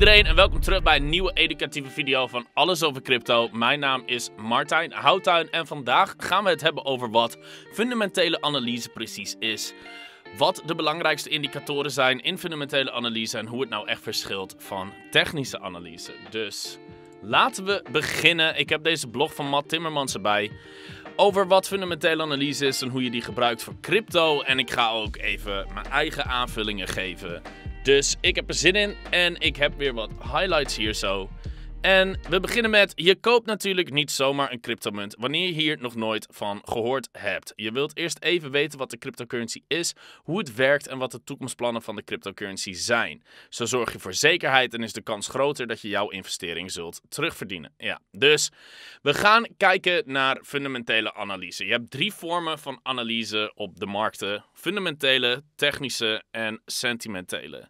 iedereen en welkom terug bij een nieuwe educatieve video van Alles Over Crypto. Mijn naam is Martijn Houttuin en vandaag gaan we het hebben over wat fundamentele analyse precies is. Wat de belangrijkste indicatoren zijn in fundamentele analyse en hoe het nou echt verschilt van technische analyse. Dus laten we beginnen. Ik heb deze blog van Matt Timmermans erbij over wat fundamentele analyse is en hoe je die gebruikt voor crypto. En ik ga ook even mijn eigen aanvullingen geven dus ik heb er zin in en ik heb weer wat highlights hier zo. En we beginnen met, je koopt natuurlijk niet zomaar een cryptomunt wanneer je hier nog nooit van gehoord hebt. Je wilt eerst even weten wat de cryptocurrency is, hoe het werkt en wat de toekomstplannen van de cryptocurrency zijn. Zo zorg je voor zekerheid en is de kans groter dat je jouw investering zult terugverdienen. Ja, dus we gaan kijken naar fundamentele analyse. Je hebt drie vormen van analyse op de markten. Fundamentele, technische en sentimentele.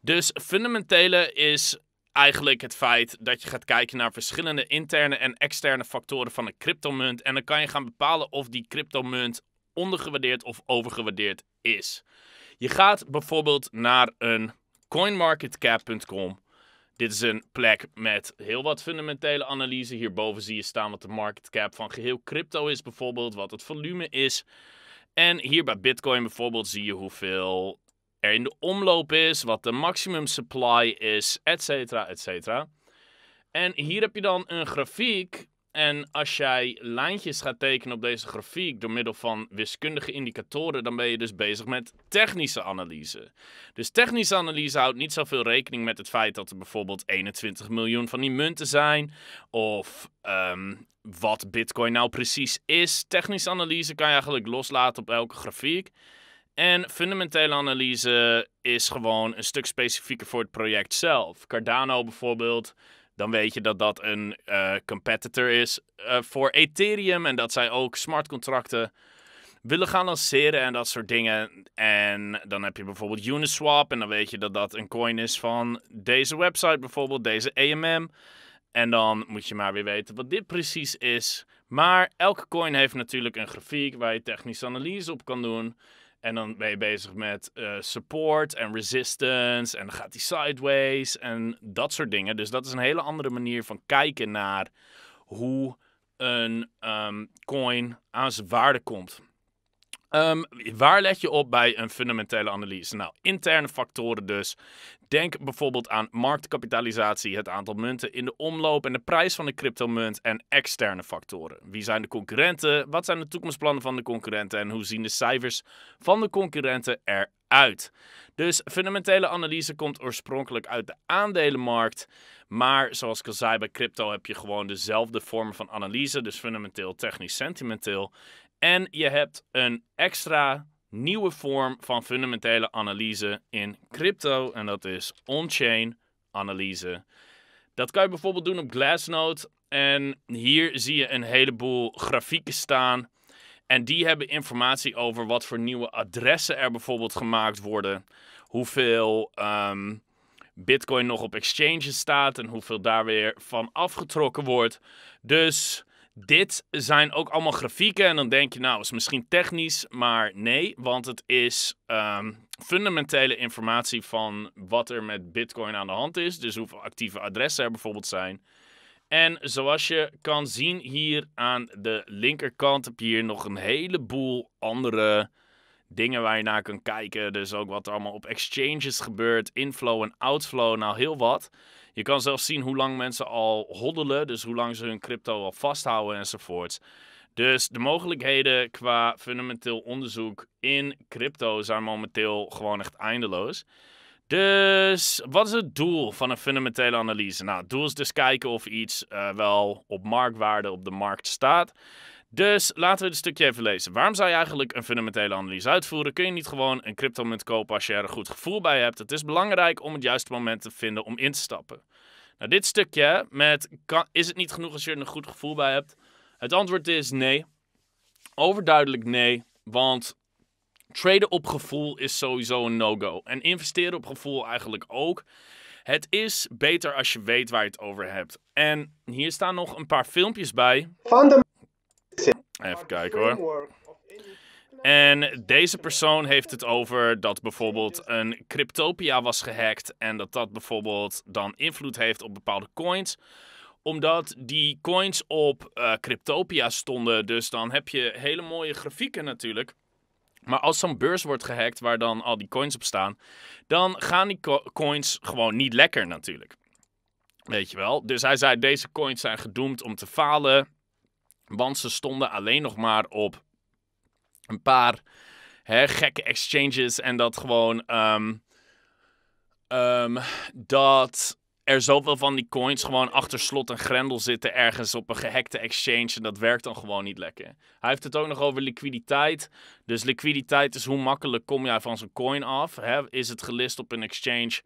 Dus fundamentele is eigenlijk het feit dat je gaat kijken naar verschillende interne en externe factoren van een cryptomunt. En dan kan je gaan bepalen of die cryptomunt ondergewaardeerd of overgewaardeerd is. Je gaat bijvoorbeeld naar een coinmarketcap.com. Dit is een plek met heel wat fundamentele analyse. Hierboven zie je staan wat de market cap van geheel crypto is bijvoorbeeld, wat het volume is. En hier bij Bitcoin bijvoorbeeld zie je hoeveel er in de omloop is, wat de maximum supply is, et cetera, et cetera. En hier heb je dan een grafiek. En als jij lijntjes gaat tekenen op deze grafiek door middel van wiskundige indicatoren, dan ben je dus bezig met technische analyse. Dus technische analyse houdt niet zoveel rekening met het feit dat er bijvoorbeeld 21 miljoen van die munten zijn. Of ehm, wat Bitcoin nou precies is. Technische analyse kan je eigenlijk loslaten op elke grafiek. En fundamentele analyse is gewoon een stuk specifieker voor het project zelf. Cardano bijvoorbeeld, dan weet je dat dat een eh, competitor is eh, voor Ethereum en dat zij ook smart contracten willen gaan lanceren en dat soort dingen. En dan heb je bijvoorbeeld Uniswap en dan weet je dat dat een coin is van deze website bijvoorbeeld, deze EMM. En dan moet je maar weer weten wat dit precies is. Maar elke coin heeft natuurlijk een grafiek waar je technische analyse op kan doen. En dan ben je bezig met eh, support en resistance en dan gaat die sideways en dat soort dingen. Dus dat is een hele andere manier van kijken naar hoe een ehm, coin aan zijn waarde komt. Ehm, waar let je op bij een fundamentele analyse? Nou, interne factoren dus. Denk bijvoorbeeld aan marktkapitalisatie, het aantal munten in de omloop en de prijs van de cryptomunt en externe factoren. Wie zijn de concurrenten? Wat zijn de toekomstplannen van de concurrenten en hoe zien de cijfers van de concurrenten eruit? Dus fundamentele analyse komt oorspronkelijk uit de aandelenmarkt. Maar zoals ik al zei, bij crypto heb je gewoon dezelfde vormen van analyse. Dus fundamenteel, technisch, sentimenteel. En je hebt een extra nieuwe vorm van fundamentele analyse in crypto. En dat is on-chain analyse. Dat kan je bijvoorbeeld doen op Glassnode. En hier zie je een heleboel grafieken staan. En die hebben informatie over wat voor nieuwe adressen er bijvoorbeeld gemaakt worden. Hoeveel ehm, Bitcoin nog op exchanges staat en hoeveel daar weer van afgetrokken wordt. Dus dit zijn ook allemaal grafieken en dan denk je, nou, is misschien technisch, maar nee, want het is ehm, fundamentele informatie van wat er met Bitcoin aan de hand is. Dus hoeveel actieve adressen er bijvoorbeeld zijn. En zoals je kan zien hier aan de linkerkant heb je hier nog een heleboel andere dingen waar je naar kan kijken. Dus ook wat er allemaal op exchanges gebeurt, inflow en outflow, nou heel wat. Je kan zelfs zien hoe lang mensen al hoddelen, dus hoe lang ze hun crypto al vasthouden enzovoort. Dus de mogelijkheden qua fundamenteel onderzoek in crypto zijn momenteel gewoon echt eindeloos. Dus wat is het doel van een fundamentele analyse? Nou, het doel is dus kijken of iets eh, wel op marktwaarde op de markt staat. Dus laten we dit stukje even lezen. Waarom zou je eigenlijk een fundamentele analyse uitvoeren? Kun je niet gewoon een cryptomunt kopen als je er een goed gevoel bij hebt? Het is belangrijk om het juiste moment te vinden om in te stappen. Nou, dit stukje met is het niet genoeg als je er een goed gevoel bij hebt? Het antwoord is nee. Overduidelijk nee, want traden op gevoel is sowieso een no-go. En investeren op gevoel eigenlijk ook. Het is beter als je weet waar je het over hebt. En hier staan nog een paar filmpjes bij. Fundam Even kijken hoor. En deze persoon heeft het over dat bijvoorbeeld een Cryptopia was gehackt en dat dat bijvoorbeeld dan invloed heeft op bepaalde coins omdat die coins op eh, Cryptopia stonden. Dus dan heb je hele mooie grafieken natuurlijk. Maar als zo'n beurs wordt gehackt waar dan al die coins op staan, dan gaan die coins gewoon niet lekker natuurlijk. Weet je wel? Dus hij zei: deze coins zijn gedoemd om te falen. Want ze stonden alleen nog maar op een paar hè, gekke exchanges. En dat gewoon. Ehm, ehm, dat er zoveel van die coins gewoon achter slot en grendel zitten ergens op een gehackte exchange. En dat werkt dan gewoon niet lekker. Hij heeft het ook nog over liquiditeit. Dus liquiditeit is hoe makkelijk kom jij van zo'n coin af. Hè? Is het gelist op een exchange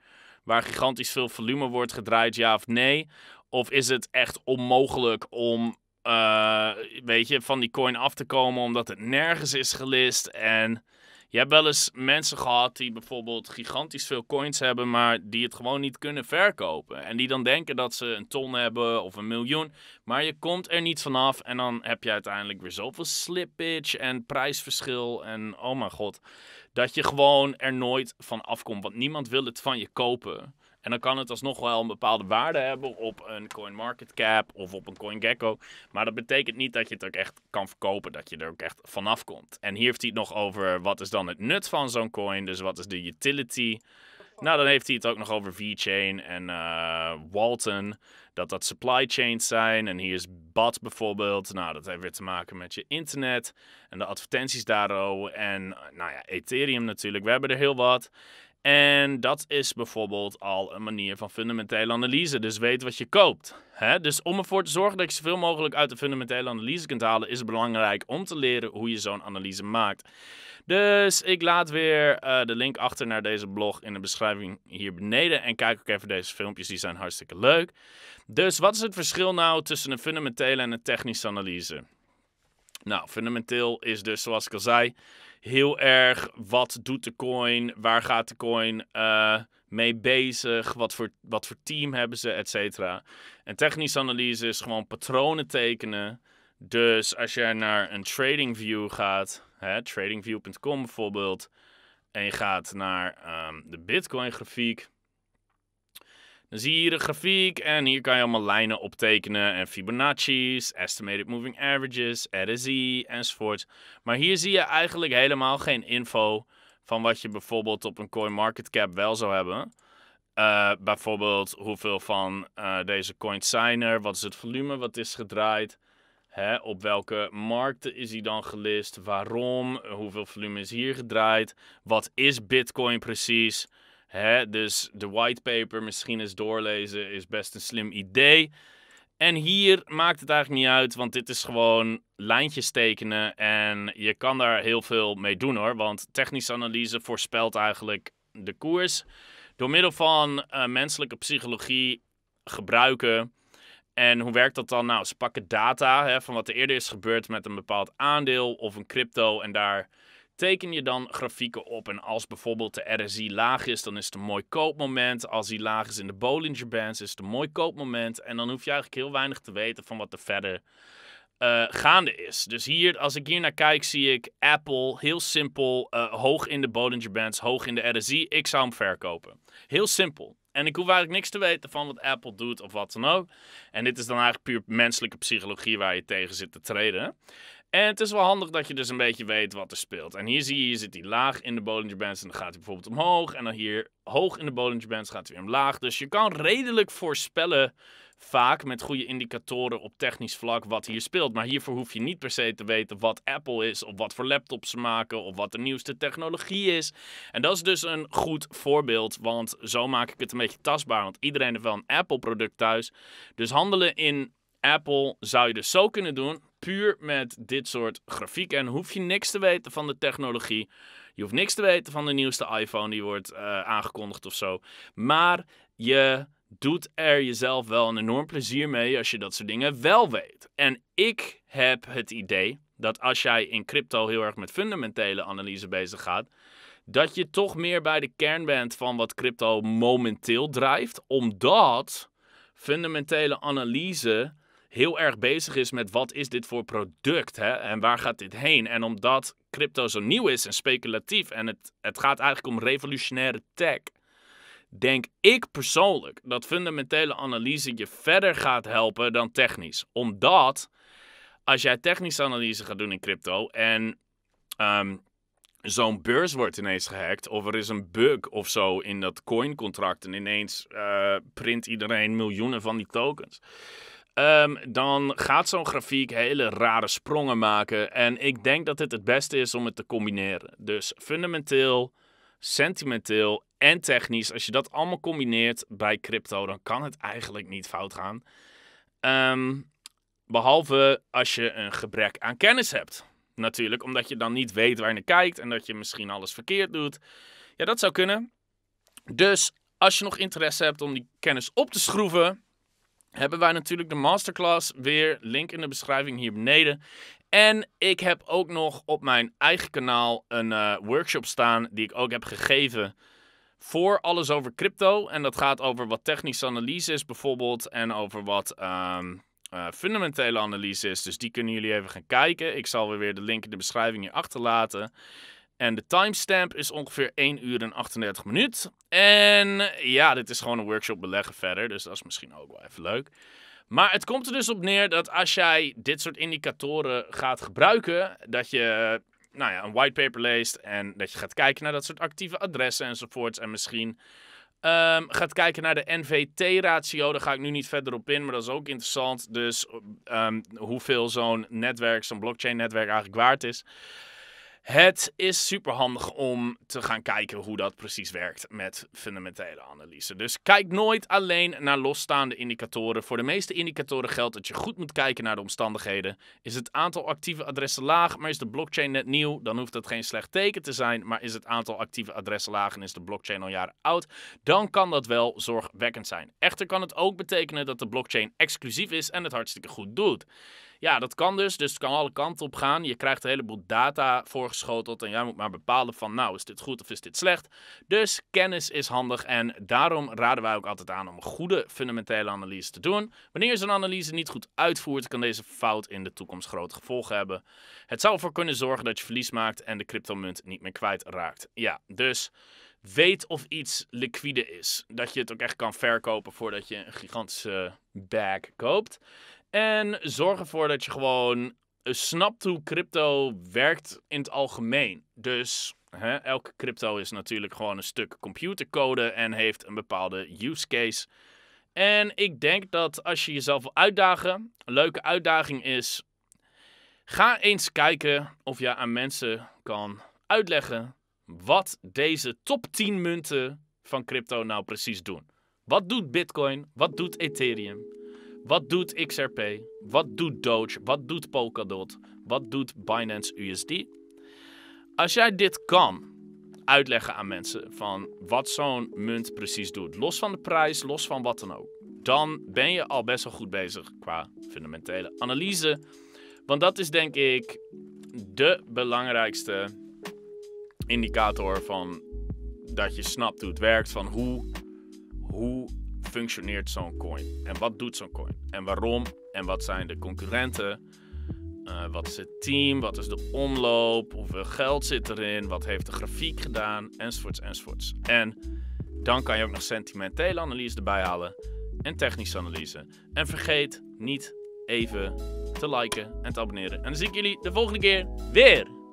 waar gigantisch veel volume wordt gedraaid, ja of nee? Of is het echt onmogelijk om uh, weet je, van die coin af te komen omdat het nergens is gelist. En je hebt wel eens mensen gehad die bijvoorbeeld gigantisch veel coins hebben, maar die het gewoon niet kunnen verkopen. En die dan denken dat ze een ton hebben of een miljoen, maar je komt er niet vanaf. En dan heb je uiteindelijk weer zoveel slippage en prijsverschil. En oh mijn god, dat je gewoon er nooit van afkomt, want niemand wil het van je kopen. En dan kan het alsnog wel een bepaalde waarde hebben op een CoinMarketCap of op een CoinGecko. Maar dat betekent niet dat je het ook echt kan verkopen, dat je er ook echt vanaf komt. En hier heeft hij het nog over wat is dan het nut van zo'n coin, dus wat is de utility. Nou, dan heeft hij het ook nog over VeChain en eh, Walton. Dat dat supply chains zijn. En hier is BAT bijvoorbeeld. Nou, dat heeft weer te maken met je internet. En de advertenties daarover. En nou ja, Ethereum natuurlijk. We hebben er heel wat. En dat is bijvoorbeeld al een manier van fundamentele analyse. Dus weet wat je koopt. Hè? Dus om ervoor te zorgen dat je zoveel mogelijk uit de fundamentele analyse kunt halen, is het belangrijk om te leren hoe je zo'n analyse maakt. Dus ik laat weer eh, de link achter naar deze blog in de beschrijving hier beneden. En kijk ook even deze filmpjes, die zijn hartstikke leuk. Dus wat is het verschil nou tussen een fundamentele en een technische analyse? Nou, fundamenteel is dus, zoals ik al zei, heel erg wat doet de coin, waar gaat de coin eh, mee bezig, wat voor, wat voor team hebben ze, et cetera. En technische analyse is gewoon patronen tekenen. Dus als jij naar een trading view gaat, tradingview.com bijvoorbeeld, en je gaat naar ehm, de Bitcoin grafiek, zie je hier de grafiek en hier kan je allemaal lijnen optekenen en Fibonacci's, Estimated Moving Averages, RSI enzovoort. Maar hier zie je eigenlijk helemaal geen info van wat je bijvoorbeeld op een CoinMarketCap wel zou hebben. Eh, bijvoorbeeld hoeveel van eh, deze coins zijn er, wat is het volume wat is gedraaid, hè? op welke markten is die dan gelist, waarom, hoeveel volume is hier gedraaid, wat is Bitcoin precies... Hè? Dus de whitepaper misschien eens doorlezen is best een slim idee. En hier maakt het eigenlijk niet uit, want dit is gewoon lijntjes tekenen. En je kan daar heel veel mee doen hoor. Want technische analyse voorspelt eigenlijk de koers. Door middel van eh, menselijke psychologie gebruiken. En hoe werkt dat dan? Nou, ze pakken data hè, van wat er eerder is gebeurd met een bepaald aandeel of een crypto. En daar teken je dan grafieken op. En als bijvoorbeeld de RSI laag is, dan is het een mooi koopmoment. Als die laag is in de Bollinger Bands, is het een mooi koopmoment. En dan hoef je eigenlijk heel weinig te weten van wat er verder eh, gaande is. Dus hier, als ik hier naar kijk, zie ik Apple heel simpel eh, hoog in de Bollinger Bands, hoog in de RSI. Ik zou hem verkopen. Heel simpel. En ik hoef eigenlijk niks te weten van wat Apple doet of wat dan ook. En dit is dan eigenlijk puur menselijke psychologie waar je tegen zit te treden. En het is wel handig dat je dus een beetje weet wat er speelt. En hier zie je, hier zit die laag in de Bollinger Bands en dan gaat hij bijvoorbeeld omhoog. En dan hier hoog in de Bollinger Bands gaat hij weer omlaag. Dus je kan redelijk voorspellen, vaak met goede indicatoren op technisch vlak, wat hier speelt. Maar hiervoor hoef je niet per se te weten wat Apple is, of wat voor laptops ze maken, of wat de nieuwste technologie is. En dat is dus een goed voorbeeld, want zo maak ik het een beetje tastbaar. Want iedereen heeft wel een Apple product thuis. Dus handelen in Apple zou je dus zo kunnen doen puur met dit soort grafiek. En hoef je niks te weten van de technologie. Je hoeft niks te weten van de nieuwste iPhone die wordt eh, aangekondigd of zo. Maar je doet er jezelf wel een enorm plezier mee als je dat soort dingen wel weet. En ik heb het idee dat als jij in crypto heel erg met fundamentele analyse bezig gaat, dat je toch meer bij de kern bent van wat crypto momenteel drijft, omdat fundamentele analyse heel erg bezig is met wat is dit voor product hè? en waar gaat dit heen. En omdat crypto zo nieuw is en speculatief en het, het gaat eigenlijk om revolutionaire tech, denk ik persoonlijk dat fundamentele analyse je verder gaat helpen dan technisch. Omdat als jij technische analyse gaat doen in crypto en ehm, zo'n beurs wordt ineens gehackt of er is een bug of zo in dat coincontract en ineens eh, print iedereen miljoenen van die tokens Ehm, dan gaat zo'n grafiek hele rare sprongen maken. En ik denk dat dit het beste is om het te combineren. Dus fundamenteel, sentimenteel en technisch. Als je dat allemaal combineert bij crypto, dan kan het eigenlijk niet fout gaan. Ehm, behalve als je een gebrek aan kennis hebt. Natuurlijk, omdat je dan niet weet waar je naar kijkt en dat je misschien alles verkeerd doet. Ja, dat zou kunnen. Dus als je nog interesse hebt om die kennis op te schroeven, hebben wij natuurlijk de masterclass weer. Link in de beschrijving hier beneden. En ik heb ook nog op mijn eigen kanaal een eh, workshop staan die ik ook heb gegeven voor alles over crypto. En dat gaat over wat technische analyse is bijvoorbeeld en over wat ehm, eh, fundamentele analyse is. Dus die kunnen jullie even gaan kijken. Ik zal weer de link in de beschrijving hier achterlaten. En de timestamp is ongeveer 1 uur en 38 minuut. En ja, dit is gewoon een workshop beleggen verder. Dus dat is misschien ook wel even leuk. Maar het komt er dus op neer dat als jij dit soort indicatoren gaat gebruiken, dat je nou ja, een whitepaper leest en dat je gaat kijken naar dat soort actieve adressen enzovoorts. En misschien ehm, gaat kijken naar de NVT-ratio. Daar ga ik nu niet verder op in, maar dat is ook interessant. Dus ehm, hoeveel zo'n netwerk, zo'n blockchain-netwerk eigenlijk waard is. Het is superhandig om te gaan kijken hoe dat precies werkt met fundamentele analyse. Dus kijk nooit alleen naar losstaande indicatoren. Voor de meeste indicatoren geldt dat je goed moet kijken naar de omstandigheden. Is het aantal actieve adressen laag, maar is de blockchain net nieuw? Dan hoeft dat geen slecht teken te zijn. Maar is het aantal actieve adressen laag en is de blockchain al jaren oud? Dan kan dat wel zorgwekkend zijn. Echter kan het ook betekenen dat de blockchain exclusief is en het hartstikke goed doet. Ja, dat kan dus. Dus het kan alle kanten op gaan. Je krijgt een heleboel data voorgeschoteld. En jij moet maar bepalen van nou, is dit goed of is dit slecht. Dus kennis is handig. En daarom raden wij ook altijd aan om een goede fundamentele analyse te doen. Wanneer je zo'n analyse niet goed uitvoert, kan deze fout in de toekomst grote gevolgen hebben. Het zou ervoor kunnen zorgen dat je verlies maakt en de cryptomunt niet meer kwijtraakt. Ja, dus weet of iets liquide is. Dat je het ook echt kan verkopen voordat je een gigantische bag koopt. En zorg ervoor dat je gewoon snapt hoe crypto werkt in het algemeen. Dus hè, elke crypto is natuurlijk gewoon een stuk computercode en heeft een bepaalde use case. En ik denk dat als je jezelf wil uitdagen, een leuke uitdaging is. Ga eens kijken of je aan mensen kan uitleggen wat deze top 10 munten van crypto nou precies doen. Wat doet Bitcoin? Wat doet Ethereum? Wat doet XRP? Wat doet Doge? Wat doet Polkadot? Wat doet Binance USD? Als jij dit kan uitleggen aan mensen van wat zo'n munt precies doet, los van de prijs, los van wat dan ook, dan ben je al best wel goed bezig qua fundamentele analyse. Want dat is denk ik de belangrijkste indicator van dat je snapt hoe het werkt, van hoe, hoe functioneert zo'n coin? En wat doet zo'n coin? En waarom? En wat zijn de concurrenten? Eh, wat is het team? Wat is de omloop? Hoeveel geld zit erin? Wat heeft de grafiek gedaan? Enzovoorts, enzovoorts. En dan kan je ook nog sentimentele analyse erbij halen. En technische analyse. En vergeet niet even te liken en te abonneren. En dan zie ik jullie de volgende keer weer.